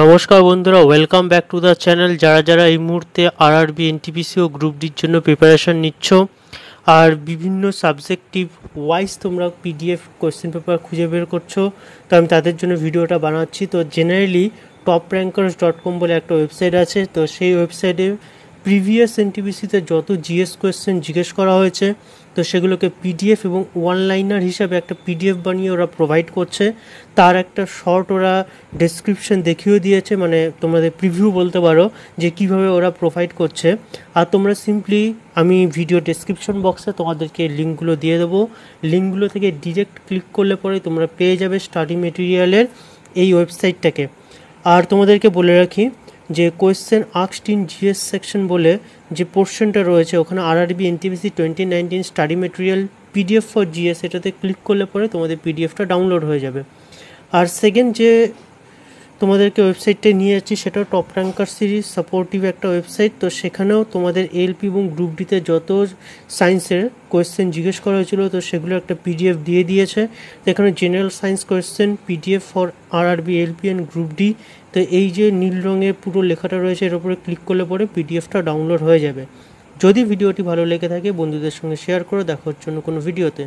নমস্কার বন্ধুরা welcome back to the channel যারা যারা এই মুহূর্তে আর আর এনটিপিসি ও গ্রুপ ডির জন্য প্রিপারেশন নিচ্ছ আর বিভিন্ন সাবজেক্টিভ ওয়াইজ তোমরা পিডিএফ কোয়েশ্চেন পেপার খুঁজে বের করছো তো আমি তাদের জন্য ভিডিওটা বানাচ্ছি তো generally top rankers dot com বলে একটা ওয়েবসাইট আছে তো সেই ওয়েবসাইটে প্রিভিয়াস এনটিপিসিতে যত জিএস কোয়েশ্চেন জিজ্ঞেস করা হয়েছে তো সেগুলোকে পিডিএফ এবং ওয়ান লাইনার হিসাবে একটা পিডিএফ বানিয়ে ওরা প্রোভাইড করছে তার একটা শর্ট ওরা ডেসক্রিপশন দেখিয়েও দিয়েছে মানে তোমাদের প্রিভিউ বলতে পারো যে কিভাবে ওরা প্রোভাইড করছে আর তোমরা সিম্পলি আমি ভিডিও ডেসক্রিপশন বক্সে তোমাদেরকে লিঙ্কগুলো দিয়ে দেবো লিঙ্কগুলো থেকে ডিরেক্ট ক্লিক করলে পরে তোমরা পেয়ে যাবে স্টাডি মেটেরিয়ালের এই ওয়েবসাইটটাকে আর তোমাদেরকে বলে রাখি যে কোয়েশ্চেন আক্সড ইন জিএস সেকশন বলে যে পোর্শনটা রয়েছে ওখানে RRB NTPC twenty nineteen study material PDF for GS এটাতে ক্লিক করলে পরে তোমাদের পিডিএফটা ডাউনলোড হয়ে যাবে আর সেকেন্ড যে তোমাদেরকে ওয়েবসাইটে নিয়ে যাচ্ছি সেটাও টপ র্যাঙ্কার সিরিজ সাপোর্টিভ একটা ওয়েবসাইট তো সেখানেও তোমাদের এলপি এবং গ্রুপ ডিতে যত সায়েন্সের কোয়েশ্চেন জিজ্ঞেস করা হয়েছিল তো সেগুলো একটা পিডিএফ দিয়ে দিয়েছে এখানে general science question PDF for RRB ALP and group D তো এই যে নীল রঙের পুরো লেখাটা রয়েছে এর উপরে ক্লিক করলে পরে পিডিএফটা ডাউনলোড হয়ে যাবে যদি ভিডিওটি ভালো লেগে থাকে বন্ধুদের সঙ্গে শেয়ার করো দেখার জন্য কোনো ভিডিওতে